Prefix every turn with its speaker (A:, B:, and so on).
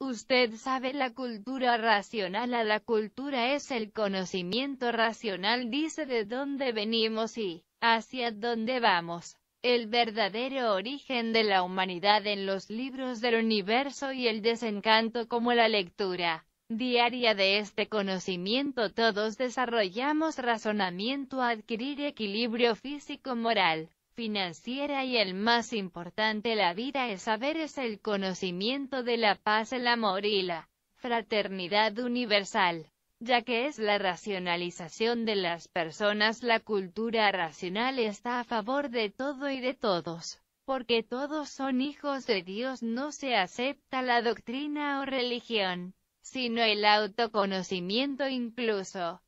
A: Usted sabe la cultura racional a la cultura es el conocimiento racional dice de dónde venimos y hacia dónde vamos. El verdadero origen de la humanidad en los libros del universo y el desencanto como la lectura diaria de este conocimiento todos desarrollamos razonamiento a adquirir equilibrio físico-moral financiera y el más importante la vida es saber es el conocimiento de la paz, el amor y la fraternidad universal, ya que es la racionalización de las personas. La cultura racional está a favor de todo y de todos, porque todos son hijos de Dios. No se acepta la doctrina o religión, sino el autoconocimiento incluso.